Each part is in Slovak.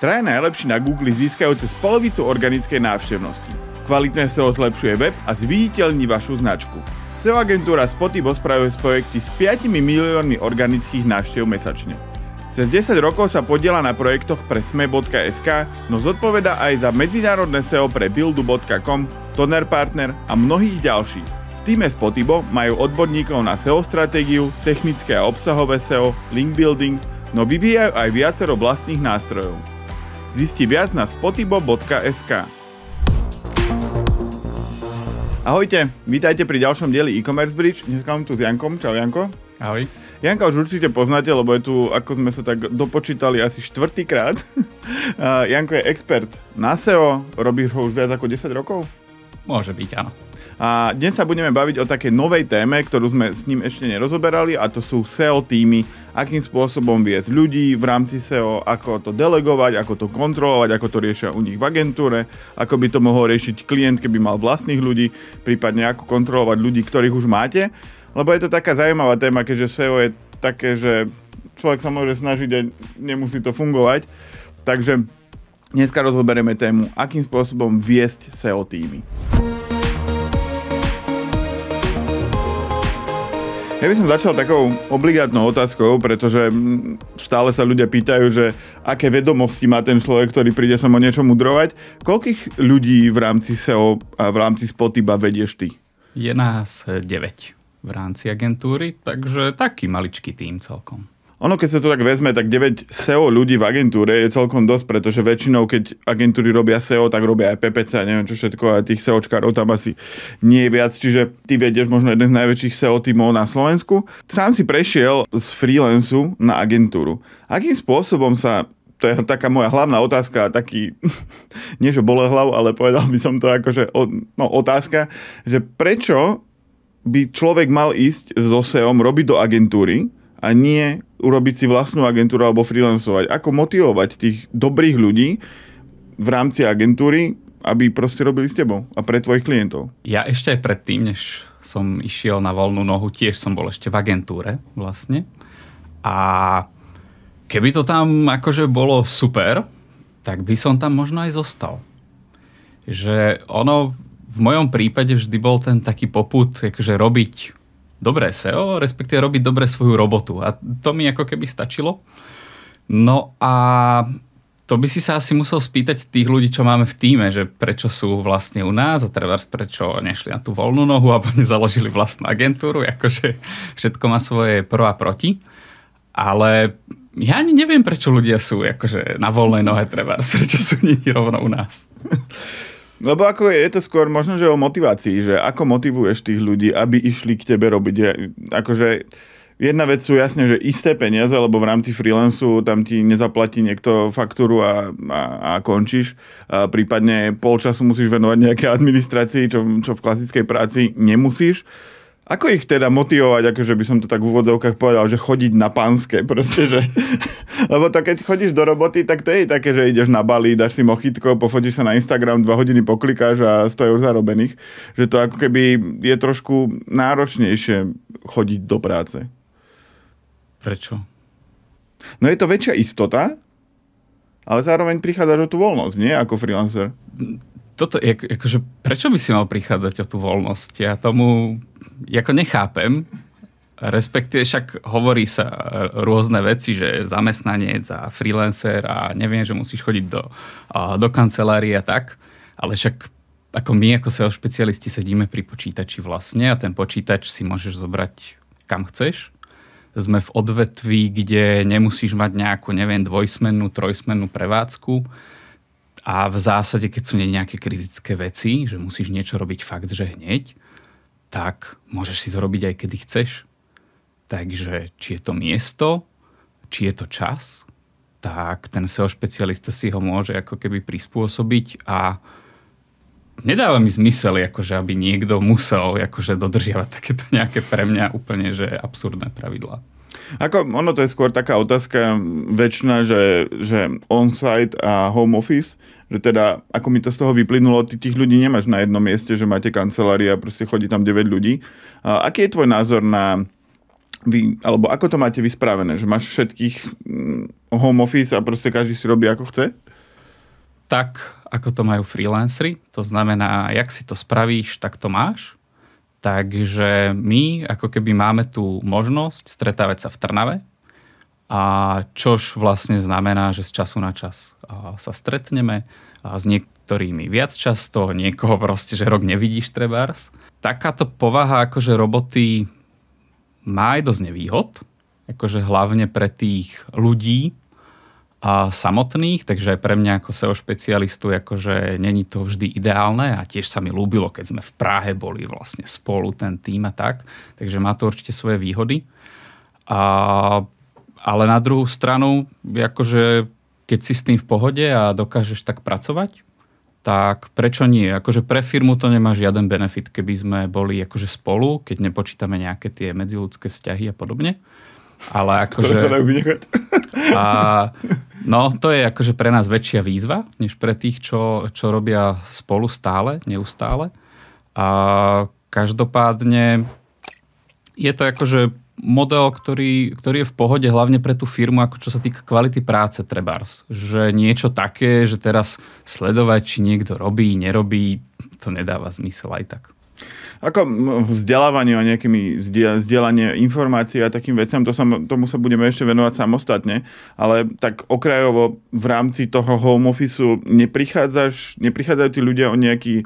Traja najlepší na Google získajú cez polovicu organickej návštevnosti. Kvalitné SEO zlepšuje web a zviditeľní vašu značku. SEO agentúra Spotify spravuje projekty s 5 miliónmi organických návštev mesačne. Cez 10 rokov sa podiela na projektoch pre sme.sk, no zodpoveda aj za medzinárodné SEO pre buildu.com, Toner Partner a mnohých ďalších. V týme Spotibo majú odborníkov na SEO stratégiu, technické a obsahové SEO, link building, no vyvíjajú aj viacero vlastných nástrojov. Zisti viac na spotibo.sk Ahojte, vítajte pri ďalšom dieli e-commerce bridge. Dneska mám tu s Jankom. Čau Janko. Ahoj. Janka už určite poznáte, lebo je tu, ako sme sa tak dopočítali, asi štvrtýkrát. Janko je expert na SEO, robíš ho už viac ako 10 rokov? Môže byť, áno. A dnes sa budeme baviť o takej novej téme, ktorú sme s ním ešte nerozoberali a to sú SEO týmy akým spôsobom viesť ľudí v rámci SEO, ako to delegovať, ako to kontrolovať, ako to riešia u nich v agentúre, ako by to mohol riešiť klient, keby mal vlastných ľudí, prípadne ako kontrolovať ľudí, ktorých už máte. Lebo je to taká zaujímavá téma, keďže SEO je také, že človek sa môže snažiť a nemusí to fungovať. Takže dneska rozoberieme tému, akým spôsobom viesť SEO týmy. Ja by som začal takou obligátnou otázkou, pretože stále sa ľudia pýtajú, že aké vedomosti má ten človek, ktorý príde sa o niečo mudrovať. Koľkých ľudí v rámci SEO a v rámci Spotiba vedieš ty? Je nás 9 eh, v rámci agentúry, takže taký maličký tým celkom. Ono, keď sa to tak vezme, tak 9 SEO ľudí v agentúre je celkom dosť, pretože väčšinou, keď agentúry robia SEO, tak robia aj PPC a neviem čo všetko, a tých SEOčkárov tam asi nie je viac, čiže ty vedieš možno jeden z najväčších SEO tímov na Slovensku. Sám si prešiel z freelancu na agentúru. Akým spôsobom sa to je taká moja hlavná otázka, taký, nie že bolo hlavu, ale povedal by som to že no otázka, že prečo by človek mal ísť so SEO robiť do agentúry, a nie urobiť si vlastnú agentúru alebo freelancovať. Ako motivovať tých dobrých ľudí v rámci agentúry, aby proste robili s tebou a pre tvojich klientov. Ja ešte aj predtým, než som išiel na voľnú nohu, tiež som bol ešte v agentúre vlastne. A keby to tam akože bolo super, tak by som tam možno aj zostal. Že ono v mojom prípade vždy bol ten taký poput, akože robiť dobré SEO, respektíve robiť dobre svoju robotu. A to mi ako keby stačilo. No a to by si sa asi musel spýtať tých ľudí, čo máme v týme, že prečo sú vlastne u nás a treba prečo nešli na tú voľnú nohu alebo nezaložili vlastnú agentúru, akože všetko má svoje pro a proti. Ale ja ani neviem, prečo ľudia sú akože na voľnej nohe trebárs, prečo sú nie rovno u nás. Lebo ako je, je to skôr možno, že o motivácii, že ako motivuješ tých ľudí, aby išli k tebe robiť. Akože jedna vec sú jasne, že isté peniaze, lebo v rámci freelancu tam ti nezaplatí niekto faktúru a, a, a končíš. A prípadne pol času musíš venovať nejaké administrácii, čo, čo v klasickej práci nemusíš. Ako ich teda motivovať, akože by som to tak v úvodzovkách povedal, že chodiť na pánske proste, že... Lebo to keď chodíš do roboty, tak to je také, že ideš na balí, dáš si mochitko, pofotíš sa na Instagram, dva hodiny poklikáš a stojí už zarobených. Že to ako keby je trošku náročnejšie chodiť do práce. Prečo? No je to väčšia istota, ale zároveň prichádzaš o tú voľnosť, nie? Ako freelancer toto, jak, akože, prečo by si mal prichádzať o tú voľnosť? Ja tomu ako nechápem, respektíve však hovorí sa rôzne veci, že zamestnanec a freelancer a neviem, že musíš chodiť do, do kancelárie a tak, ale však ako my ako SEO špecialisti sedíme pri počítači vlastne a ten počítač si môžeš zobrať kam chceš. Sme v odvetví, kde nemusíš mať nejakú, neviem, dvojsmennú, trojsmennú prevádzku a v zásade, keď sú nejaké kritické veci, že musíš niečo robiť fakt, že hneď, tak môžeš si to robiť aj kedy chceš. Takže či je to miesto, či je to čas, tak ten SEO špecialista si ho môže ako keby prispôsobiť a nedáva mi zmysel, akože aby niekto musel akože dodržiavať takéto nejaké pre mňa úplne že absurdné pravidlá. Ako, ono to je skôr taká otázka väčšina, že, že on-site a home office, že teda, ako mi to z toho vyplynulo, ty tých ľudí nemáš na jednom mieste, že máte kancelária a proste chodí tam 9 ľudí. A aký je tvoj názor na vy, alebo ako to máte vyspravené, že máš všetkých mm, home office a proste každý si robí ako chce? Tak, ako to majú freelancery, to znamená, jak si to spravíš, tak to máš. Takže my ako keby máme tú možnosť stretávať sa v Trnave, a čož vlastne znamená, že z času na čas sa stretneme a s niektorými viac často, niekoho proste, že rok nevidíš trebárs. Takáto povaha akože roboty má aj dosť nevýhod, akože hlavne pre tých ľudí, a samotných, takže aj pre mňa ako SEO špecialistu, akože není to vždy ideálne a tiež sa mi ľúbilo, keď sme v Prahe boli vlastne spolu ten tým a tak, takže má to určite svoje výhody. A, ale na druhú stranu, akože keď si s tým v pohode a dokážeš tak pracovať, tak prečo nie? Akože pre firmu to nemá žiaden benefit, keby sme boli akože spolu, keď nepočítame nejaké tie medziludské vzťahy a podobne. Ale akože... Ktoré sa dajú vynechať. A No, to je akože pre nás väčšia výzva, než pre tých, čo, čo robia spolu stále, neustále. A každopádne je to akože model, ktorý, ktorý je v pohode hlavne pre tú firmu, ako čo sa týka kvality práce Trebars. Že niečo také, že teraz sledovať, či niekto robí, nerobí, to nedáva zmysel aj tak. Ako vzdelávanie a nejakými vzdelanie informácií a takým veciam, to sa, tomu sa budeme ešte venovať samostatne, ale tak okrajovo v rámci toho home office neprichádzaš, neprichádzajú tí ľudia o nejaký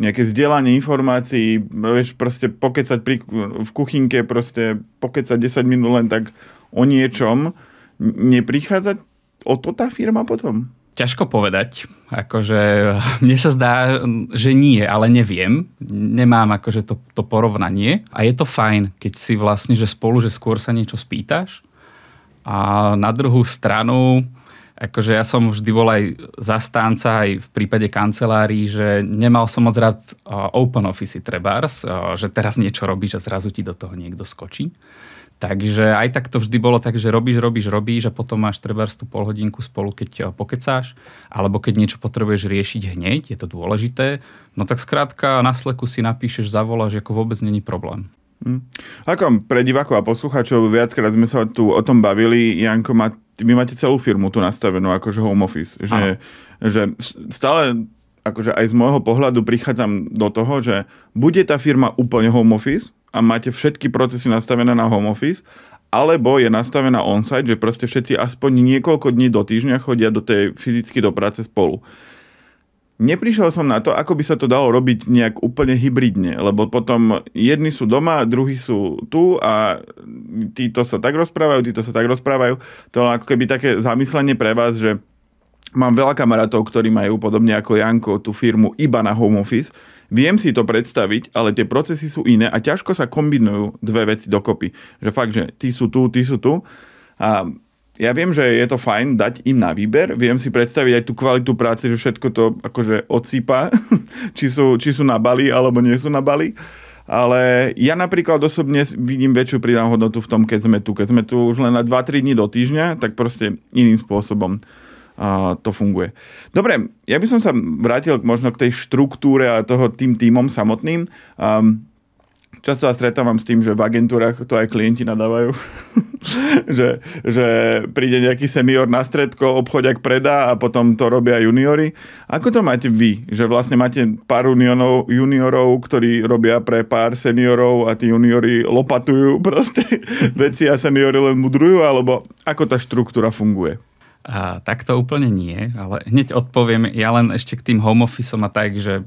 nejaké vzdelanie informácií, vieš, proste pokecať pri, v kuchynke, proste pokecať 10 minút len tak o niečom, neprichádza o to tá firma potom? Ťažko povedať. Akože, mne sa zdá, že nie, ale neviem. Nemám akože to, to porovnanie. A je to fajn, keď si vlastne, že spolu, že skôr sa niečo spýtaš. A na druhú stranu, akože ja som vždy bol aj zastánca, aj v prípade kancelárií, že nemal som moc rád open office trebárs, že teraz niečo robíš a zrazu ti do toho niekto skočí Takže aj tak to vždy bolo tak, že robíš, robíš, robíš a potom máš treba tú polhodinku spolu, keď eh, pokecáš, alebo keď niečo potrebuješ riešiť hneď, je to dôležité, no tak skrátka na sleku si napíšeš, zavoláš, ako vôbec není problém. Hm. Ako pre divákov a poslucháčov, viackrát sme sa tu o tom bavili, Janko, má, vy máte celú firmu tu nastavenú, akože home office, že, že stále akože aj z môjho pohľadu prichádzam do toho, že bude tá firma úplne home office, a máte všetky procesy nastavené na home office, alebo je nastavená on-site, že proste všetci aspoň niekoľko dní do týždňa chodia do tej fyzicky do práce spolu. Neprišiel som na to, ako by sa to dalo robiť nejak úplne hybridne, lebo potom jedni sú doma, druhí sú tu a títo sa tak rozprávajú, títo sa tak rozprávajú. To je ako keby také zamyslenie pre vás, že mám veľa kamarátov, ktorí majú podobne ako Janko tú firmu iba na home office, Viem si to predstaviť, ale tie procesy sú iné a ťažko sa kombinujú dve veci dokopy. Že fakt, že tí sú tu, tí sú tu. A ja viem, že je to fajn dať im na výber, viem si predstaviť aj tú kvalitu práce, že všetko to akože odsýpa, či sú, či sú na bali alebo nie sú na bali. Ale ja napríklad osobne vidím väčšiu pridanú hodnotu v tom, keď sme tu. Keď sme tu už len na 2-3 dní do týždňa, tak proste iným spôsobom to funguje. Dobre, ja by som sa vrátil možno k tej štruktúre a toho tým týmom samotným. Um, často sa stretávam s tým, že v agentúrach to aj klienti nadávajú. že, že príde nejaký senior na stredko, obchodiak predá a potom to robia juniori. Ako to máte vy? Že vlastne máte pár unionov, juniorov, ktorí robia pre pár seniorov a tí juniori lopatujú proste veci a seniori len mudrujú? Alebo ako tá štruktúra funguje? A tak to úplne nie, ale hneď odpoviem, ja len ešte k tým home officeom a tak, že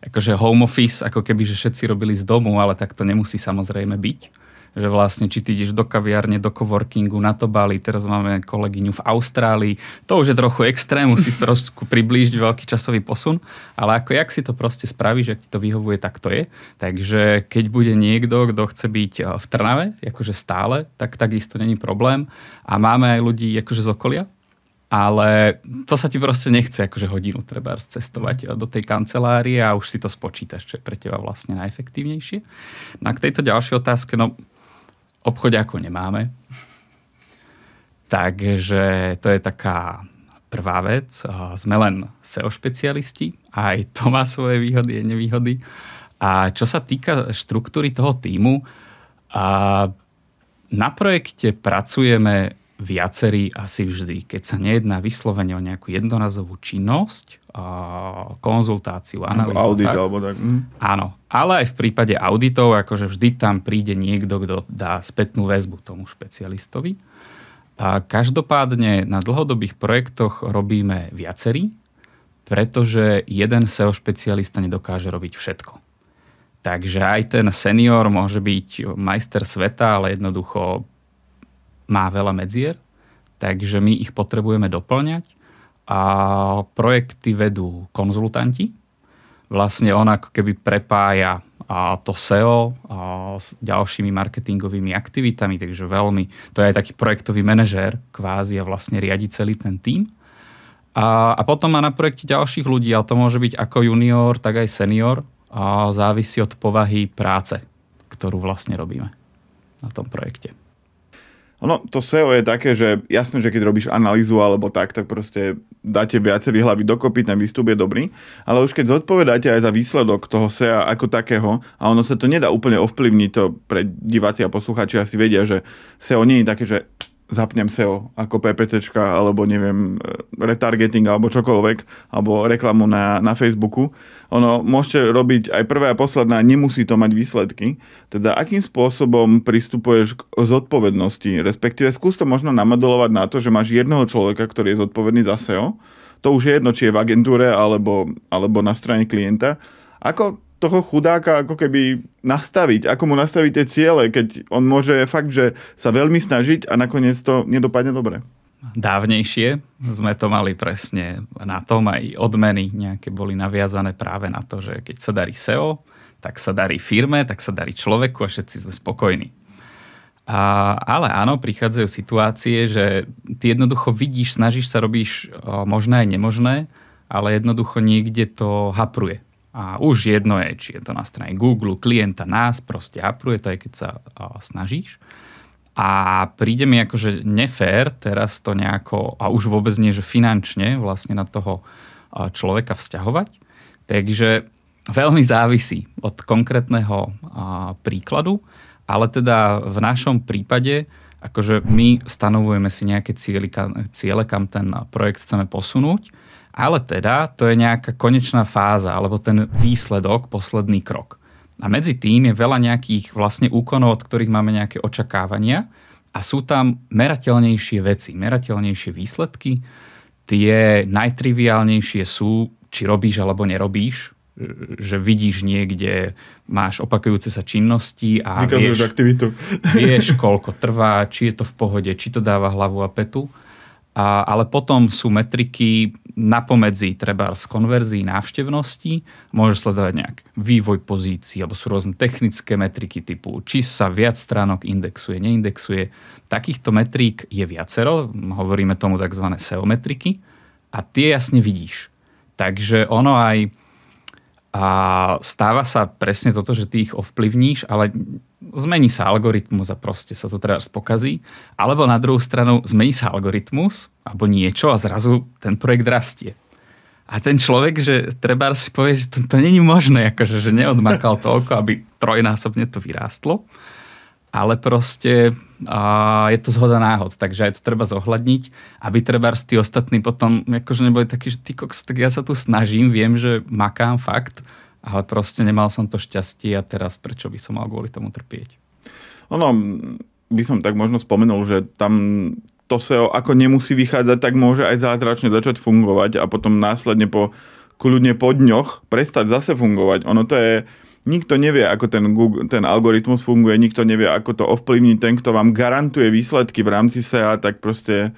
akože home office, ako keby, že všetci robili z domu, ale tak to nemusí samozrejme byť. Že vlastne, či ty ideš do kaviárne, do coworkingu, na to Bali, teraz máme kolegyňu v Austrálii, to už je trochu extrém, musí trošku priblížiť veľký časový posun, ale ako jak si to proste spraví, že ti to vyhovuje, tak to je. Takže keď bude niekto, kto chce byť eh, v Trnave, akože stále, tak takisto není problém. A máme aj ľudí akože z okolia, ale to sa ti proste nechce akože hodinu treba cestovať do tej kancelárie a už si to spočítaš, čo je pre teba vlastne najefektívnejšie. No a k tejto ďalšej otázke, no ako nemáme, takže to je taká prvá vec. Sme len SEO špecialisti, aj to má svoje výhody a nevýhody. A čo sa týka štruktúry toho týmu, a na projekte pracujeme viacerí asi vždy. Keď sa nejedná vyslovene o nejakú jednorazovú činnosť, konzultáciu, analýzu. Audit tak, alebo tak. Mm. Áno, ale aj v prípade auditov, akože vždy tam príde niekto, kto dá spätnú väzbu tomu špecialistovi. A každopádne na dlhodobých projektoch robíme viacerí, pretože jeden SEO špecialista nedokáže robiť všetko. Takže aj ten senior môže byť majster sveta, ale jednoducho má veľa medzier, takže my ich potrebujeme doplňať a projekty vedú konzultanti. Vlastne on ako keby prepája a to SEO a s ďalšími marketingovými aktivitami, takže veľmi, to je aj taký projektový manažér kvázi a vlastne riadi celý ten tím. A, a potom má na projekte ďalších ľudí, ale to môže byť ako junior, tak aj senior a závisí od povahy práce, ktorú vlastne robíme na tom projekte. No, to SEO je také, že jasné, že keď robíš analýzu alebo tak, tak proste dáte viacerých hlavy dokopy, ten výstup je dobrý, ale už keď zodpovedáte aj za výsledok toho SEA ako takého, a ono sa to nedá úplne ovplyvniť, to pre diváci a poslucháči asi vedia, že SEO nie je také, že zapnem SEO ako PPC, alebo neviem, e, retargeting, alebo čokoľvek, alebo reklamu na, na Facebooku. Ono môžete robiť aj prvé a posledná, nemusí to mať výsledky. Teda akým spôsobom pristupuješ k zodpovednosti, respektíve skús to možno namodelovať na to, že máš jedného človeka, ktorý je zodpovedný za SEO. To už je jedno, či je v agentúre, alebo, alebo na strane klienta. Ako toho chudáka ako keby nastaviť, ako mu nastaviť tie ciele, keď on môže fakt, že sa veľmi snažiť a nakoniec to nedopadne dobre. Dávnejšie sme to mali presne na tom, aj odmeny nejaké boli naviazané práve na to, že keď sa darí SEO, tak sa darí firme, tak sa darí človeku a všetci sme spokojní. A, ale áno, prichádzajú situácie, že ty jednoducho vidíš, snažíš sa, robíš možné aj nemožné, ale jednoducho niekde to hapruje a už jedno je, či je to na strane Google, klienta, nás, proste apruje to, aj keď sa uh, snažíš. A príde mi akože nefér teraz to nejako, a už vôbec nie, že finančne vlastne na toho uh, človeka vzťahovať. Takže veľmi závisí od konkrétneho uh, príkladu, ale teda v našom prípade akože my stanovujeme si nejaké cieľe, kam ten projekt chceme posunúť ale teda to je nejaká konečná fáza alebo ten výsledok, posledný krok. A medzi tým je veľa nejakých vlastne úkonov, od ktorých máme nejaké očakávania a sú tam merateľnejšie veci, merateľnejšie výsledky. Tie najtriviálnejšie sú, či robíš alebo nerobíš, že vidíš niekde, máš opakujúce sa činnosti a vieš, aktivitu. vieš, koľko trvá, či je to v pohode, či to dáva hlavu a petu. A, ale potom sú metriky, napomedzi treba z konverzií návštevnosti môžeš sledovať nejak vývoj pozícií, alebo sú rôzne technické metriky typu, či sa viac stránok indexuje, neindexuje. Takýchto metrík je viacero, hovoríme tomu tzv. SEO metriky a tie jasne vidíš. Takže ono aj a stáva sa presne toto, že ty ich ovplyvníš, ale zmení sa algoritmus a proste sa to teraz spokazí. Alebo na druhú stranu zmení sa algoritmus alebo niečo a zrazu ten projekt rastie. A ten človek, že treba si povie, že to, to není možné, akože, že neodmakal toľko, aby trojnásobne to vyrástlo ale proste a je to zhoda náhod, takže aj to treba zohľadniť, aby treba tí ostatní potom akože neboli takí, že ty koks, tak ja sa tu snažím, viem, že makám fakt, ale proste nemal som to šťastie a teraz prečo by som mal kvôli tomu trpieť? Ono, by som tak možno spomenul, že tam to SEO ako nemusí vychádzať, tak môže aj zázračne začať fungovať a potom následne po kľudne po dňoch prestať zase fungovať. Ono to je, Nikto nevie, ako ten, Google, ten algoritmus funguje, nikto nevie, ako to ovplyvní ten, kto vám garantuje výsledky v rámci SEA, tak proste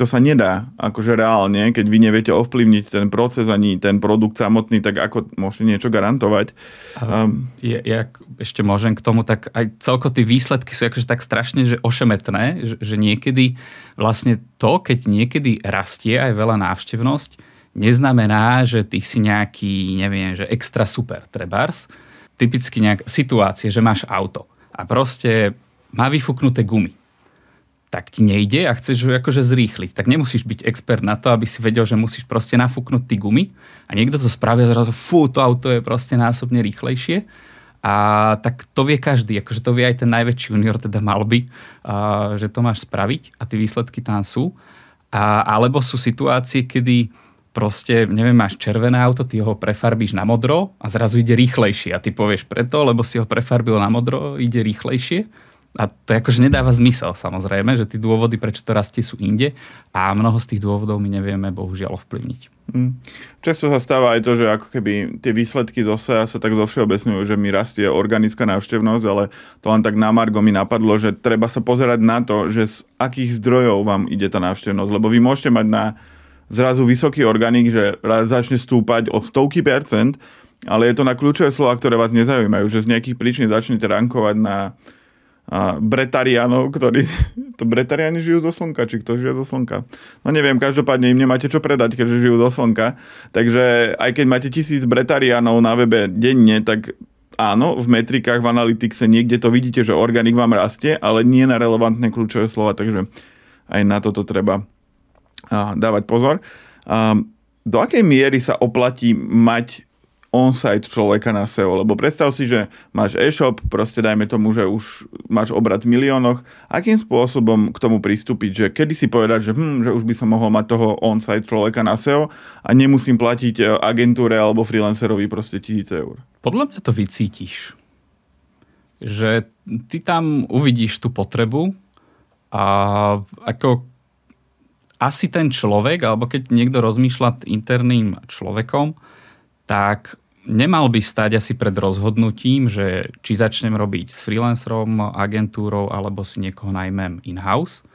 to sa nedá, akože reálne, keď vy neviete ovplyvniť ten proces ani ten produkt samotný, tak ako môžete niečo garantovať? Um, ehm. ja, ja ešte môžem k tomu, tak aj celko tie výsledky sú akože tak strašne že ošemetné, že, že niekedy vlastne to, keď niekedy rastie aj veľa návštevnosť, neznamená, že ty si nejaký, neviem, že extra super trebars. Typicky nejaká situácie, že máš auto a proste má vyfuknuté gumy tak ti nejde a chceš ju akože zrýchliť. Tak nemusíš byť expert na to, aby si vedel, že musíš proste nafúknúť ty gumy a niekto to spravia zrazu, fú, to auto je proste násobne rýchlejšie. A tak to vie každý, akože to vie aj ten najväčší junior, teda mal by, uh, že to máš spraviť a tie výsledky tam sú. A, alebo sú situácie, kedy proste, neviem, máš červené auto, ty ho prefarbíš na modro a zrazu ide rýchlejšie. A ty povieš preto, lebo si ho prefarbil na modro, ide rýchlejšie. A to akože nedáva zmysel samozrejme, že tie dôvody, prečo to rastie, sú inde a mnoho z tých dôvodov my nevieme bohužiaľ ovplyvniť. Mm. Často sa stáva aj to, že ako keby tie výsledky z OSEA sa tak zovšeobecňujú, že mi rastie organická návštevnosť, ale to len tak na Margo mi napadlo, že treba sa pozerať na to, že z akých zdrojov vám ide tá návštevnosť, lebo vy môžete mať na zrazu vysoký organik, že začne stúpať o stovky percent, ale je to na kľúčové slova, ktoré vás nezaujímajú, že z nejakých príčin začnete rankovať na a bretarianov, ktorí... To bretariani žijú zo slnka, či kto žije zo slnka. No neviem, každopádne im nemáte čo predať, keďže žijú zo slnka. Takže aj keď máte tisíc bretarianov na webe denne, tak áno, v metrikách, v analytikse niekde to vidíte, že organik vám rastie, ale nie na relevantné kľúčové slova, takže aj na toto treba dávať pozor. Do akej miery sa oplatí mať on-site človeka na SEO, lebo predstav si, že máš e-shop, proste dajme tomu, že už máš obrad v miliónoch, akým spôsobom k tomu pristúpiť, že kedy si povedať, že, hm, že už by som mohol mať toho on-site človeka na SEO a nemusím platiť e, agentúre alebo freelancerovi proste tisíce eur. Podľa mňa to vycítiš, že ty tam uvidíš tú potrebu a ako asi ten človek, alebo keď niekto rozmýšľa interným človekom, tak nemal by stať asi pred rozhodnutím, že či začnem robiť s freelancerom, agentúrou, alebo si niekoho najmem in-house.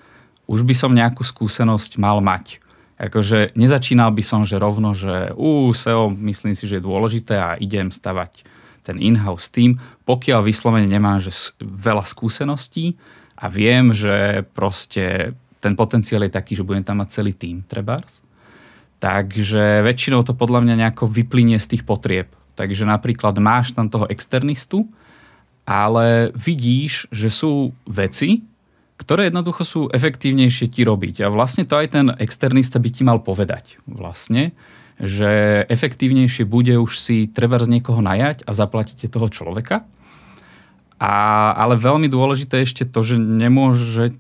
Už by som nejakú skúsenosť mal mať. Akože nezačínal by som, že rovno, že ú, SEO myslím si, že je dôležité a idem stavať ten in-house tým, pokiaľ vyslovene nemám že veľa skúseností a viem, že proste ten potenciál je taký, že budem tam mať celý tým trebárs. Takže väčšinou to podľa mňa nejako vyplynie z tých potrieb. Takže napríklad máš tam toho externistu, ale vidíš, že sú veci, ktoré jednoducho sú efektívnejšie ti robiť. A vlastne to aj ten externista by ti mal povedať. Vlastne, že efektívnejšie bude už si treba z niekoho najať a zaplatíte toho človeka. A, ale veľmi dôležité je ešte to, že nemôže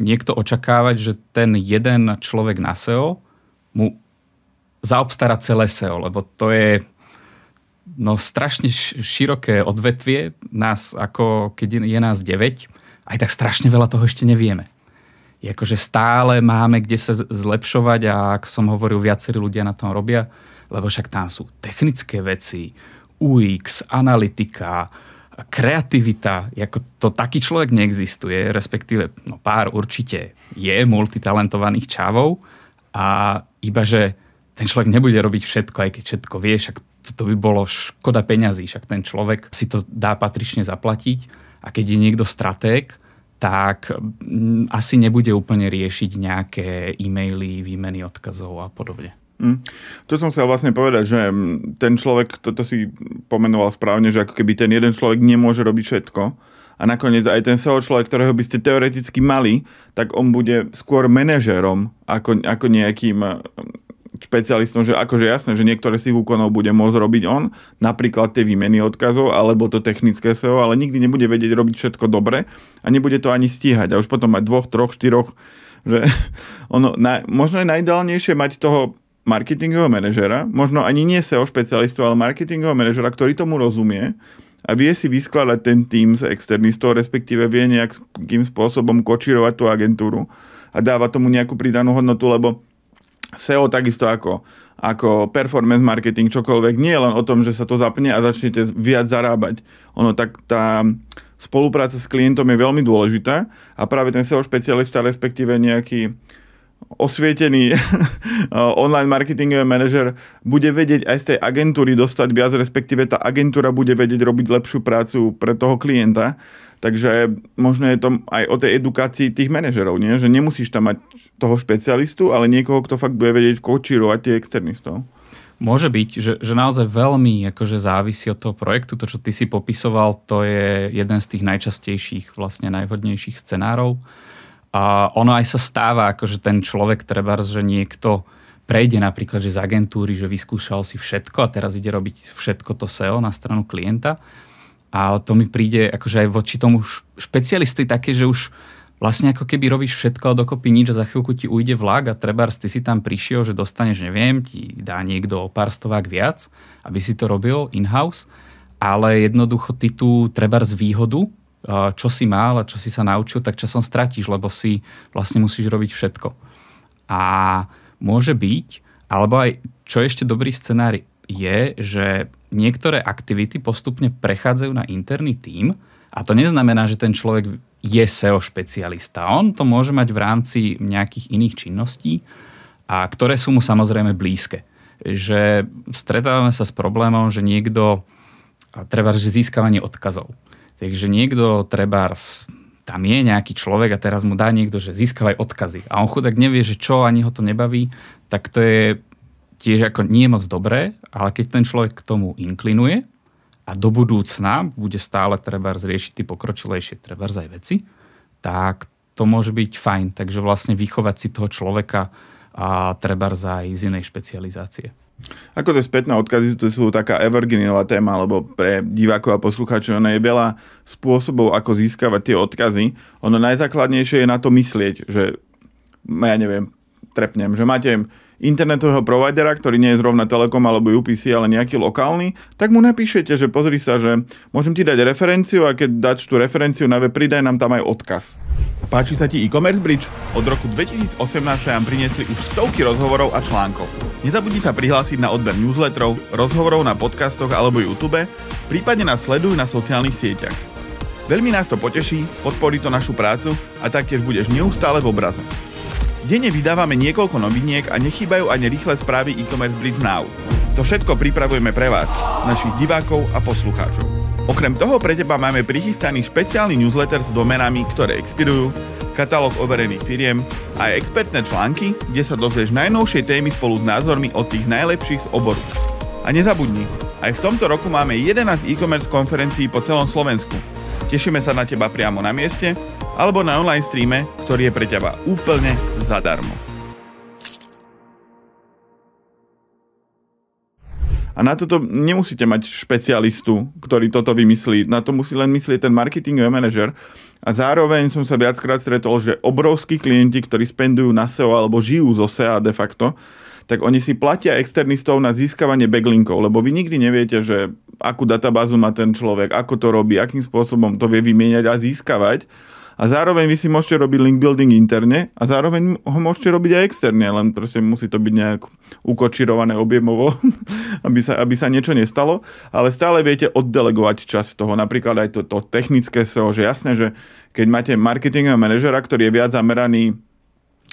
niekto očakávať, že ten jeden človek na SEO mu zaobstará celé SEO, lebo to je no, strašne široké odvetvie. Nás, ako keď je nás 9, aj tak strašne veľa toho ešte nevieme. Je stále máme kde sa zlepšovať a ako som hovoril, viacerí ľudia na tom robia, lebo však tam sú technické veci, UX, analytika, kreativita, ako to taký človek neexistuje, respektíve no pár určite je multitalentovaných čávov a iba, že ten človek nebude robiť všetko, aj keď všetko vie, však toto by bolo škoda peňazí, však ten človek si to dá patrične zaplatiť a keď je niekto stratég, tak mm, asi nebude úplne riešiť nejaké e-maily, výmeny odkazov a podobne. Mm. To som chcel vlastne povedať, že hm, ten človek, toto to si pomenoval správne, že ako keby ten jeden človek nemôže robiť všetko a nakoniec aj ten SEO človek, ktorého by ste teoreticky mali, tak on bude skôr manažérom ako, ako nejakým hm, špecialistom, že akože jasné, že niektoré z tých úkonov bude môcť robiť on, napríklad tie výmeny odkazov alebo to technické SEO, ale nikdy nebude vedieť robiť všetko dobre a nebude to ani stíhať. A už potom mať dvoch, troch, štyroch, že ono, na, možno je najideálnejšie mať toho marketingového manažera, možno ani nie SEO špecialistu, ale marketingového manažera, ktorý tomu rozumie a vie si vyskladať ten tým z externistov, respektíve vie nejakým spôsobom kočírovať tú agentúru a dáva tomu nejakú pridanú hodnotu, lebo SEO takisto ako, ako performance marketing, čokoľvek, nie je len o tom, že sa to zapne a začnete viac zarábať. Ono tak tá spolupráca s klientom je veľmi dôležitá a práve ten SEO špecialista, respektíve nejaký uh, osvietený eh, online marketingový manažer bude vedieť aj z tej agentúry dostať viac, respektíve tá agentúra bude vedieť robiť lepšiu prácu pre toho klienta. Takže možno je to aj o tej edukácii tých manažerov, nie? že nemusíš tam mať toho špecialistu, ale niekoho, kto fakt bude vedieť kočírovať tie externistov. Môže byť, že, že naozaj veľmi akože závisí od toho projektu. To, čo ty si popisoval, to je jeden z tých najčastejších, vlastne najvhodnejších scenárov a ono aj sa stáva, akože ten človek treba, že niekto prejde napríklad že z agentúry, že vyskúšal si všetko a teraz ide robiť všetko to SEO na stranu klienta. A to mi príde akože aj voči tomu špecialisty také, že už vlastne ako keby robíš všetko a dokopy nič a za chvíľku ti ujde vlak a treba ty si tam prišiel, že dostaneš, neviem, ti dá niekto o pár stovák viac, aby si to robil in-house, ale jednoducho ty tu treba z výhodu, čo si mal a čo si sa naučil, tak časom stratíš, lebo si vlastne musíš robiť všetko. A môže byť, alebo aj čo ešte dobrý scenár je, že niektoré aktivity postupne prechádzajú na interný tím a to neznamená, že ten človek je SEO špecialista. On to môže mať v rámci nejakých iných činností, a ktoré sú mu samozrejme blízke. Že stretávame sa s problémom, že niekto treba že získavanie odkazov Takže niekto treba tam je nejaký človek a teraz mu dá niekto, že získavaj odkazy. A on chudák nevie, že čo, ani ho to nebaví, tak to je tiež ako nie moc dobré, ale keď ten človek k tomu inklinuje a do budúcna bude stále treba zriešiť tie pokročilejšie treba aj veci, tak to môže byť fajn. Takže vlastne vychovať si toho človeka a treba aj z inej špecializácie. Ako to je spätná odkazy, to sú taká evergreenová téma, lebo pre divákov a poslucháčov ono je veľa spôsobov, ako získavať tie odkazy. Ono najzákladnejšie je na to myslieť, že ja neviem, trepnem, že máte internetového providera, ktorý nie je zrovna Telekom alebo UPC, ale nejaký lokálny, tak mu napíšete, že pozri sa, že môžem ti dať referenciu a keď dáš tú referenciu na web, pridaj nám tam aj odkaz. Páči sa ti e-commerce bridge? Od roku 2018 sa nám priniesli už stovky rozhovorov a článkov. Nezabudni sa prihlásiť na odber newsletterov, rozhovorov na podcastoch alebo YouTube, prípadne nás sleduj na sociálnych sieťach. Veľmi nás to poteší, podporí to našu prácu a taktiež budeš neustále v obraze. Denne vydávame niekoľko noviniek a nechýbajú ani rýchle správy e-commerce Blitz Now. To všetko pripravujeme pre vás, našich divákov a poslucháčov. Okrem toho pre teba máme prichystaný špeciálny newsletter s domenami, ktoré expirujú, katalóg overených firiem a aj expertné články, kde sa dozvieš najnovšie témy spolu s názormi od tých najlepších z oboru. A nezabudni, aj v tomto roku máme 11 e-commerce konferencií po celom Slovensku – Tešíme sa na teba priamo na mieste alebo na online streame, ktorý je pre teba úplne zadarmo. A na toto nemusíte mať špecialistu, ktorý toto vymyslí. Na to musí len myslieť ten marketingový manažer. A zároveň som sa viackrát stretol, že obrovskí klienti, ktorí spendujú na SEO alebo žijú zo SEO de facto, tak oni si platia externistov na získavanie backlinkov, lebo vy nikdy neviete, že akú databázu má ten človek, ako to robí, akým spôsobom to vie vymieňať a získavať. A zároveň vy si môžete robiť link building interne a zároveň ho môžete robiť aj externe, len proste musí to byť nejak ukočirované objemovo, aby sa, aby sa niečo nestalo. Ale stále viete oddelegovať čas toho, napríklad aj to, to technické SEO, že jasné, že keď máte marketingového manažera, ktorý je viac zameraný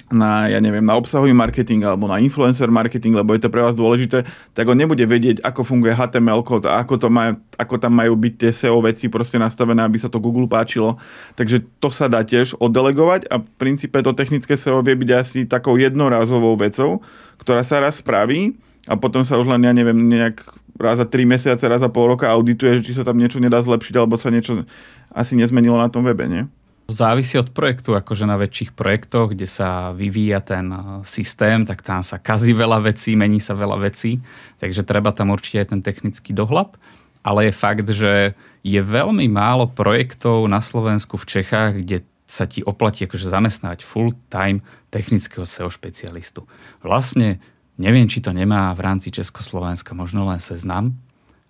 na, ja neviem, na obsahový marketing alebo na influencer marketing, lebo je to pre vás dôležité, tak on nebude vedieť, ako funguje HTML kód a ako, to má, ako tam majú byť tie SEO veci proste nastavené, aby sa to Google páčilo. Takže to sa dá tiež oddelegovať a v princípe to technické SEO vie byť asi takou jednorázovou vecou, ktorá sa raz spraví a potom sa už len, ja neviem, nejak raz za 3 mesiace, raz za pol roka audituje, či sa tam niečo nedá zlepšiť alebo sa niečo asi nezmenilo na tom webe, nie? Závisí od projektu, akože na väčších projektoch, kde sa vyvíja ten e, systém, tak tam sa kazí veľa vecí, mení sa veľa vecí, takže treba tam určite aj ten technický dohľad. Ale je fakt, že je veľmi málo projektov na Slovensku, v Čechách, kde sa ti oplatí akože zamestnať full-time technického SEO špecialistu. Vlastne neviem, či to nemá v rámci Československa možno len seznam,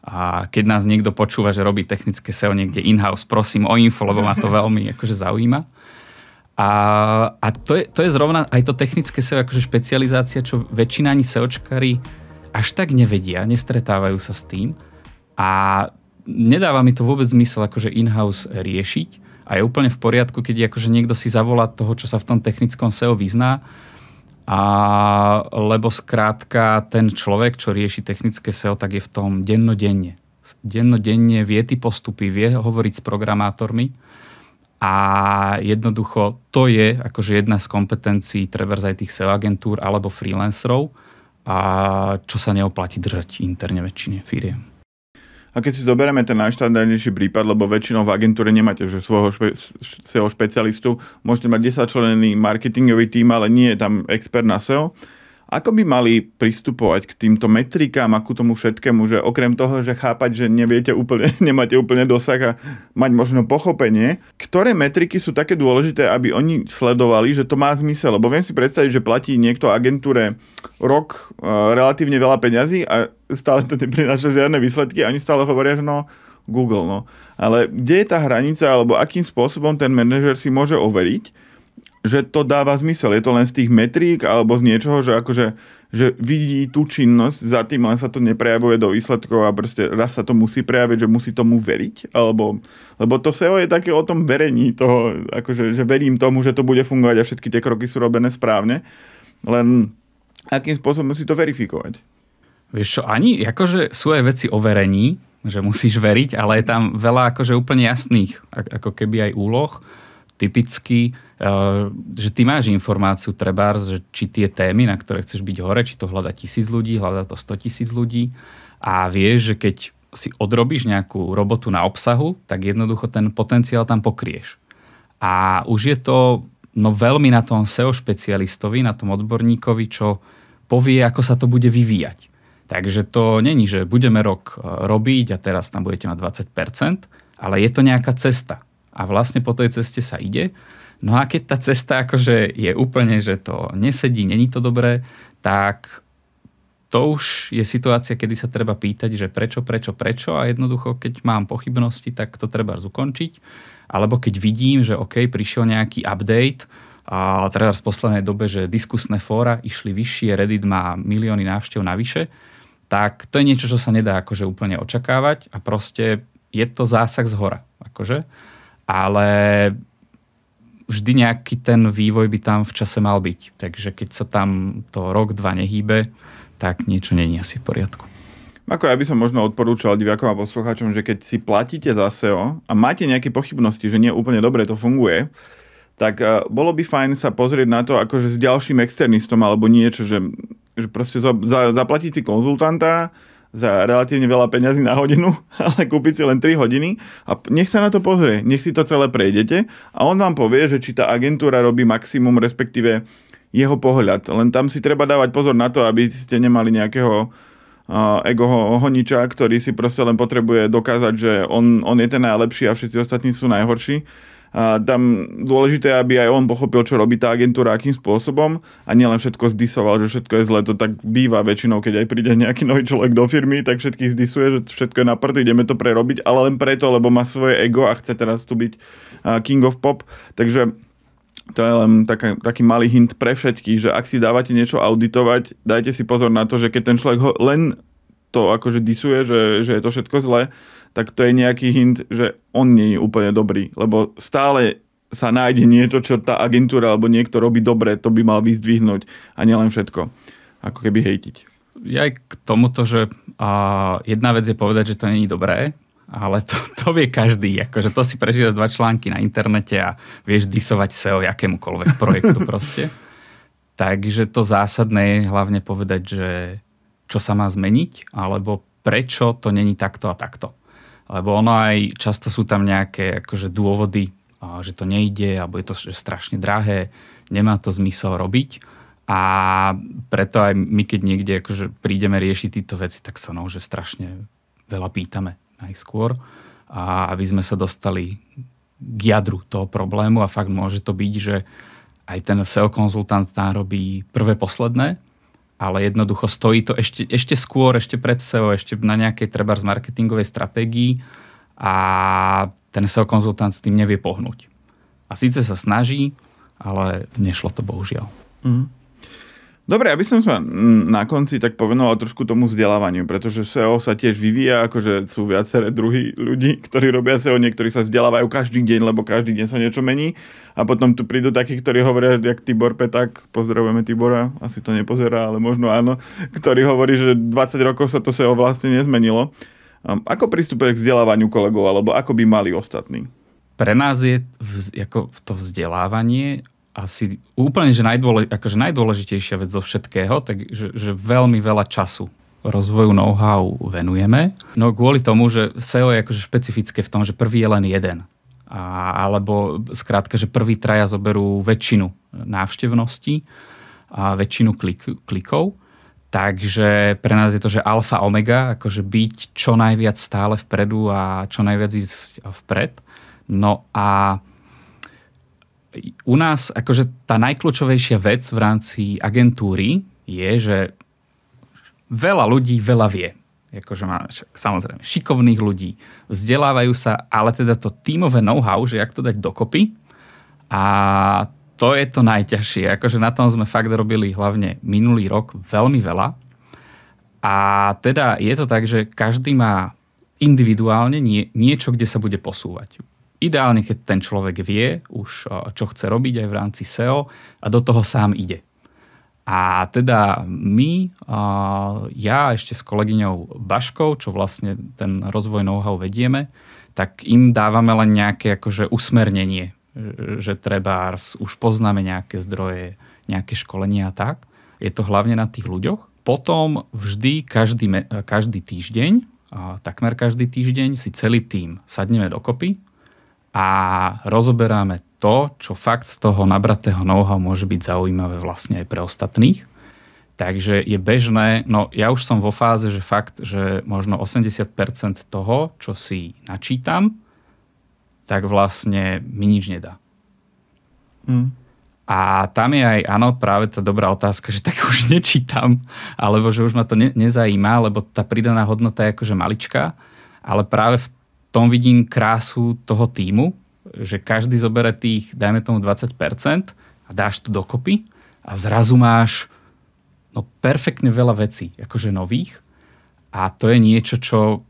a keď nás niekto počúva, že robí technické SEO niekde in-house, prosím o info, lebo ma to veľmi akože zaujíma. A, a to, je, to je zrovna aj to technické SEO, akože špecializácia, čo väčšina ani SEOčkári až tak nevedia, nestretávajú sa s tým. A nedáva mi to vôbec zmysel akože in-house riešiť. A je úplne v poriadku, keď akože niekto si zavolá toho, čo sa v tom technickom SEO vyzná, a lebo skrátka ten človek, čo rieši technické SEO, tak je v tom dennodenne. Dennodenne vie tie postupy, vie hovoriť s programátormi a jednoducho to je akože jedna z kompetencií trebárs aj tých SEO agentúr alebo freelancerov, a čo sa neoplatí držať interne väčšine firiem. A keď si zoberieme ten najštandardnejší prípad, lebo väčšinou v agentúre nemáte že svojho špe- SEO špecialistu, môžete mať 10 členný marketingový tým, ale nie je tam expert na SEO, ako by mali pristupovať k týmto metrikám a ku tomu všetkému, že okrem toho, že chápať, že neviete úplne, nemáte úplne dosah a mať možno pochopenie, ktoré metriky sú také dôležité, aby oni sledovali, že to má zmysel? Lebo viem si predstaviť, že platí niekto agentúre rok e, relatívne veľa peňazí a stále to neprináša žiadne výsledky a oni stále hovoria, že no Google, no. Ale kde je tá hranica, alebo akým spôsobom ten manažer si môže overiť, že to dáva zmysel. Je to len z tých metrík alebo z niečoho, že akože že vidí tú činnosť za tým, len sa to neprejavuje do výsledkov a proste raz sa to musí prejaviť, že musí tomu veriť, alebo, lebo to SEO je také o tom verení toho, akože, že verím tomu, že to bude fungovať a všetky tie kroky sú robené správne, len akým spôsobom si to verifikovať. Vieš čo, ani akože sú aj veci o verení, že musíš veriť, ale je tam veľa akože úplne jasných, ako keby aj úloh typicky, eh, že ty máš informáciu trebárs, že či tie témy, na ktoré chceš byť hore, či to hľada tisíc ľudí, hľada to 100 tisíc ľudí a vieš, že keď si odrobíš nejakú robotu na obsahu, tak jednoducho ten potenciál tam pokrieš. A už je to no veľmi na tom SEO špecialistovi, na tom odborníkovi, čo povie, ako sa to bude vyvíjať. Takže to není, že budeme rok eh, robiť a teraz tam budete na 20%, ale je to nejaká cesta a vlastne po tej ceste sa ide. No a keď tá cesta akože je úplne, že to nesedí, není to dobré, tak to už je situácia, kedy sa treba pýtať, že prečo, prečo, prečo a jednoducho, keď mám pochybnosti, tak to treba zukončiť. Alebo keď vidím, že OK, prišiel nejaký update, a teda v poslednej dobe, že diskusné fóra išli vyššie, Reddit má milióny návštev navyše, tak to je niečo, čo sa nedá akože úplne očakávať a proste je to zásah z hora. Akože ale vždy nejaký ten vývoj by tam v čase mal byť. Takže keď sa tam to rok, dva nehýbe, tak niečo není asi v poriadku. Ako ja by som možno odporúčal divákom a poslucháčom, že keď si platíte za SEO a máte nejaké pochybnosti, že nie úplne dobre to funguje, tak e, bolo by fajn sa pozrieť na to akože s ďalším externistom alebo niečo, že, že proste za, za, zaplatiť si konzultanta, za relatívne veľa peňazí na hodinu, ale kúpiť si len 3 hodiny a nech sa na to pozrie, nech si to celé prejdete a on vám povie, že či tá agentúra robí maximum, respektíve jeho pohľad. Len tam si treba dávať pozor na to, aby ste nemali nejakého ego honiča, ktorý si proste len potrebuje dokázať, že on, on je ten najlepší a všetci ostatní sú najhorší a tam dôležité, aby aj on pochopil, čo robí tá agentúra, akým spôsobom a nielen všetko zdisoval, že všetko je zle, to tak býva väčšinou, keď aj príde nejaký nový človek do firmy, tak všetkých zdisuje, že všetko je na prd, ideme to prerobiť, ale len preto, lebo má svoje ego a chce teraz tu byť king of pop, takže to je len taká, taký malý hint pre všetkých, že ak si dávate niečo auditovať, dajte si pozor na to, že keď ten človek ho len to akože disuje, že, že je to všetko zlé, tak to je nejaký hint, že on nie je úplne dobrý, lebo stále sa nájde niečo, čo tá agentúra alebo niekto robí dobre, to by mal vyzdvihnúť a nielen všetko, ako keby hejtiť. Ja aj k tomuto, že a, jedna vec je povedať, že to není dobré, ale to, to vie každý. Akože to si prežívaš dva články na internete a vieš disovať SEO jakémukoľvek projektu proste. Takže to zásadné je hlavne povedať, že čo sa má zmeniť, alebo prečo to není takto a takto lebo ono aj často sú tam nejaké akože dôvody, že to nejde, alebo je to strašne drahé, nemá to zmysel robiť. A preto aj my, keď niekde akože prídeme riešiť tieto veci, tak sa nože strašne veľa pýtame najskôr, a aby sme sa dostali k jadru toho problému a fakt môže to byť, že aj ten SEO konzultant tam robí prvé posledné ale jednoducho stojí to ešte, ešte skôr, ešte pred SEO, ešte na nejakej treba z marketingovej stratégii a ten SEO konzultant s tým nevie pohnúť. A síce sa snaží, ale nešlo to bohužiaľ. Mm. Dobre, aby som sa na konci tak povenoval trošku tomu vzdelávaniu, pretože SEO sa tiež vyvíja, akože sú viaceré druhy ľudí, ktorí robia SEO, niektorí sa vzdelávajú každý deň, lebo každý deň sa niečo mení. A potom tu prídu takí, ktorí hovoria, jak Tibor Petak, pozdravujeme Tibora, asi to nepozerá, ale možno áno, ktorý hovorí, že 20 rokov sa to SEO vlastne nezmenilo. Ako pristúpať k vzdelávaniu kolegov, alebo ako by mali ostatní? Pre nás je v, ako to vzdelávanie asi úplne, že najdôle, akože najdôležitejšia vec zo všetkého, takže že veľmi veľa času rozvoju know-how venujeme. No kvôli tomu, že SEO je akože špecifické v tom, že prvý je len jeden. A, alebo skrátka, že prvý traja zoberú väčšinu návštevnosti a väčšinu klik, klikov. Takže pre nás je to, že alfa omega, akože byť čo najviac stále vpredu a čo najviac ísť vpred. No a u nás akože tá najkľúčovejšia vec v rámci agentúry je, že veľa ľudí veľa vie. Akože má však, samozrejme šikovných ľudí, vzdelávajú sa, ale teda to tímové know-how, že jak to dať dokopy a to je to najťažšie. Akože na tom sme fakt robili hlavne minulý rok veľmi veľa. A teda je to tak, že každý má individuálne nie, niečo, kde sa bude posúvať ideálne, keď ten človek vie už, e, čo chce robiť aj v rámci SEO a do toho sám ide. A teda my, e, ja ešte s kolegyňou Baškou, čo vlastne ten rozvoj know-how vedieme, tak im dávame len nejaké akože usmernenie, že treba, už poznáme nejaké zdroje, nejaké školenia a tak. Je to hlavne na tých ľuďoch. Potom vždy, každý, každý týždeň, takmer každý týždeň si celý tým sadneme dokopy a rozoberáme to, čo fakt z toho nabratého know-how môže byť zaujímavé vlastne aj pre ostatných. Takže je bežné, no ja už som vo fáze, že fakt, že možno 80% toho, čo si načítam, tak vlastne mi nič nedá. Mm. A tam je aj, áno, práve tá dobrá otázka, že tak už nečítam, alebo že už ma to ne, nezajíma, lebo tá pridaná hodnota je akože maličká, ale práve v tom vidím krásu toho týmu, že každý zobere tých, dajme tomu 20% a dáš to dokopy a zrazu máš no, perfektne veľa vecí, akože nových a to je niečo, čo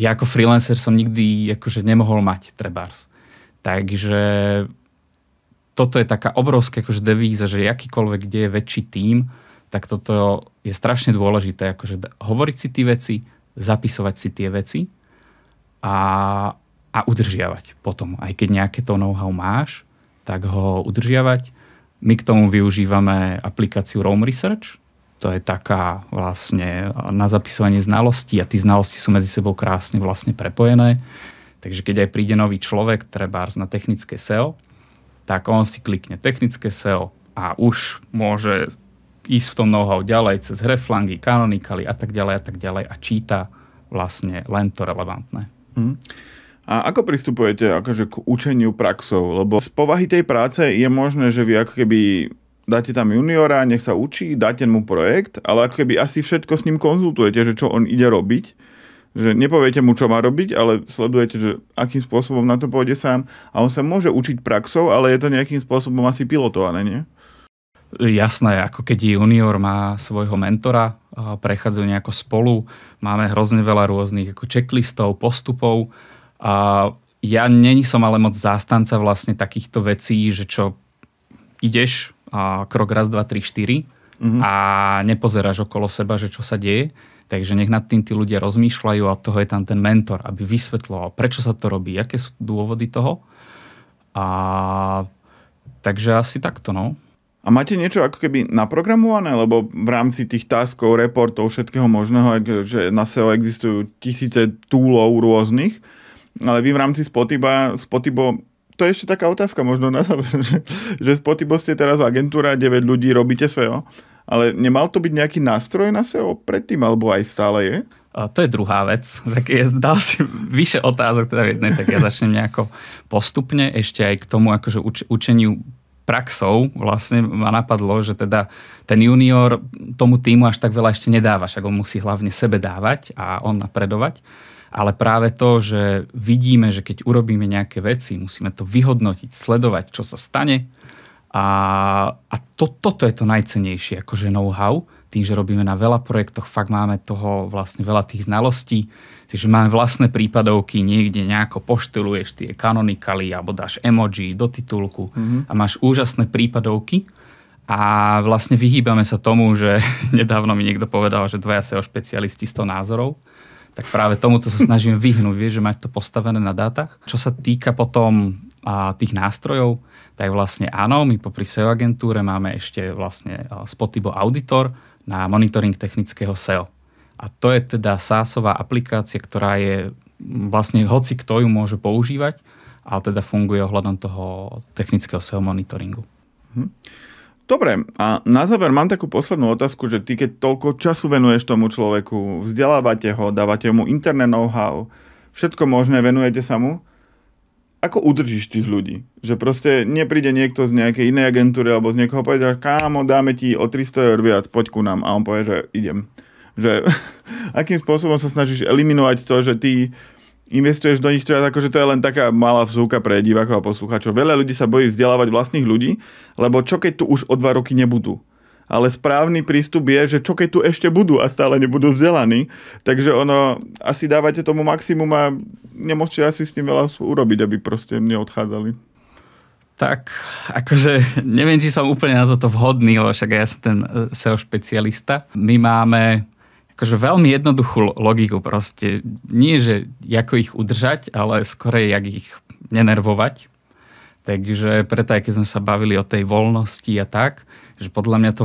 ja ako freelancer som nikdy akože nemohol mať trebárs. Takže toto je taká obrovská akože devíza, že akýkoľvek, kde je väčší tím, tak toto je strašne dôležité, akože hovoriť si tie veci, zapisovať si tie veci, a, a udržiavať potom. Aj keď nejaké to know-how máš, tak ho udržiavať. My k tomu využívame aplikáciu Roam Research, to je taká vlastne na zapisovanie znalostí a tie znalosti sú medzi sebou krásne vlastne prepojené. Takže keď aj príde nový človek, treba na technické SEO, tak on si klikne technické SEO a už môže ísť v tom know-how ďalej cez reflangy, kanonikaly a tak ďalej a tak ďalej a číta vlastne len to relevantné. Mm. A ako pristupujete akože k učeniu praxov? Lebo z povahy tej práce je možné, že vy ako keby dáte tam juniora, nech sa učí, dáte mu projekt, ale ako keby asi všetko s ním konzultujete, že čo on ide robiť. Že nepoviete mu, čo má robiť, ale sledujete, že akým spôsobom na to pôjde sám. A on sa môže učiť praxou, ale je to nejakým spôsobom asi pilotované, nie? jasné, ako keď junior má svojho mentora, prechádzajú nejako spolu, máme hrozne veľa rôznych ako checklistov, postupov. A ja není som ale moc zástanca vlastne takýchto vecí, že čo ideš a krok raz, dva, tri, štyri mm-hmm. a nepozeráš okolo seba, že čo sa deje. Takže nech nad tým tí ľudia rozmýšľajú a od toho je tam ten mentor, aby vysvetloval, prečo sa to robí, aké sú dôvody toho. A takže asi takto, no. A máte niečo ako keby naprogramované, lebo v rámci tých taskov, reportov, všetkého možného, že na SEO existujú tisíce túlov rôznych, ale vy v rámci Spotiba, Spotibo, to je ešte taká otázka možno na záver, že, že Spotibo ste teraz agentúra, 9 ľudí, robíte SEO, ale nemal to byť nejaký nástroj na SEO predtým, alebo aj stále je? A to je druhá vec. Tak je, dal si vyše otázok teda jednej, tak ja začnem nejako postupne. Ešte aj k tomu akože uč, učeniu praxou vlastne ma napadlo, že teda ten junior tomu týmu až tak veľa ešte nedáva, však on musí hlavne sebe dávať a on napredovať. Ale práve to, že vidíme, že keď urobíme nejaké veci, musíme to vyhodnotiť, sledovať, čo sa stane. A, a to, toto je to najcenejšie, akože know-how tým, že robíme na veľa projektoch, fakt máme toho vlastne veľa tých znalostí, takže máme vlastné prípadovky, niekde nejako poštuluješ tie kanonikaly alebo dáš emoji do titulku mm-hmm. a máš úžasné prípadovky a vlastne vyhýbame sa tomu, že nedávno mi niekto povedal, že dvaja SEO špecialisti 100 názorov, tak práve tomuto sa snažím vyhnúť, vieš, že mať to postavené na dátach. Čo sa týka potom a, tých nástrojov, tak vlastne áno, my popri SEO agentúre máme ešte vlastne Spotibo Auditor, na monitoring technického SEO. A to je teda SaaSová aplikácia, ktorá je vlastne hoci kto ju môže používať, ale teda funguje ohľadom toho technického SEO monitoringu. Hm. Dobre, a na záver mám takú poslednú otázku, že ty keď toľko času venuješ tomu človeku, vzdelávate ho, dávate mu internet know-how, všetko možné, venujete sa mu, ako udržíš tých ľudí? Že proste nepríde niekto z nejakej inej agentúry alebo z niekoho povedať, že kámo, dáme ti o 300 eur viac, poď ku nám. A on povie, že idem. Že akým spôsobom sa snažíš eliminovať to, že ty investuješ do nich, to je, že akože to je len taká malá vzúka pre divákov a poslucháčov. Veľa ľudí sa bojí vzdelávať vlastných ľudí, lebo čo keď tu už o dva roky nebudú? ale správny prístup je, že čo keď tu ešte budú a stále nebudú vzdelaní, takže ono, asi dávate tomu maximum a nemôžete asi s tým veľa urobiť, aby proste neodchádzali. Tak, akože neviem, či som úplne na toto vhodný, lebo však ja som ten eh, SEO špecialista. My máme akože veľmi jednoduchú logiku proste. Nie, že ako ich udržať, ale skorej, jak ich nenervovať. Takže preto aj keď sme sa bavili o tej voľnosti a tak, že podľa mňa to,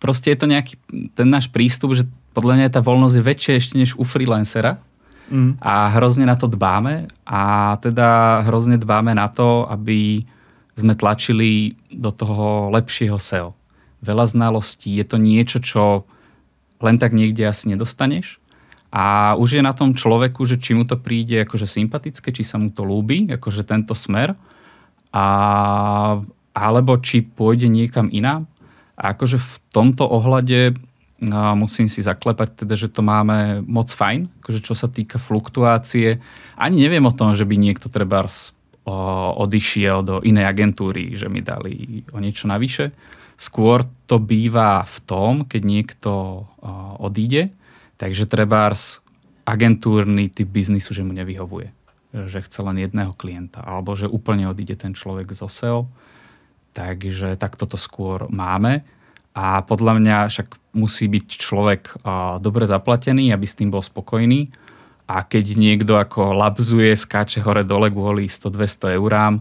proste je to nejaký, ten náš prístup, že podľa mňa tá voľnosť je väčšia ešte než u freelancera mm. a hrozne na to dbáme a teda hrozne dbáme na to, aby sme tlačili do toho lepšieho SEO. Veľa znalostí, je to niečo, čo len tak niekde asi nedostaneš. A už je na tom človeku, že či mu to príde akože sympatické, či sa mu to ľúbi, akože tento smer a, alebo či pôjde niekam inám. A akože v tomto ohľade a musím si zaklepať, teda, že to máme moc fajn, akože čo sa týka fluktuácie. Ani neviem o tom, že by niekto treba odišiel do inej agentúry, že mi dali o niečo navyše. Skôr to býva v tom, keď niekto odíde, takže trebárs agentúrny typ biznisu, že mu nevyhovuje že chce len jedného klienta, alebo že úplne odíde ten človek zo SEO. Takže takto to skôr máme. A podľa mňa však musí byť človek dobre zaplatený, aby s tým bol spokojný. A keď niekto ako labzuje, skáče hore-dole kvôli 100-200 eurám,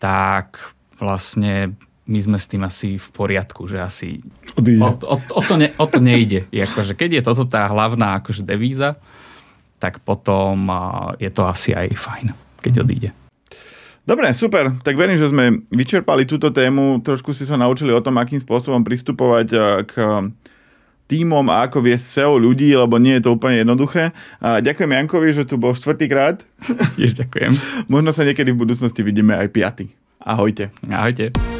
tak vlastne my sme s tým asi v poriadku, že asi o, o, o, to, ne, o to nejde. akože, keď je toto tá hlavná akože devíza, tak potom je to asi aj fajn, keď odíde. Dobre, super. Tak verím, že sme vyčerpali túto tému. Trošku si sa naučili o tom, akým spôsobom pristupovať e, k e, týmom a ako viesť SEO ľudí, lebo nie je to úplne jednoduché. A ďakujem Jankovi, že tu bol štvrtýkrát. Tiež ďakujem. Možno sa niekedy v budúcnosti vidíme aj piaty. Ahojte. Ahojte.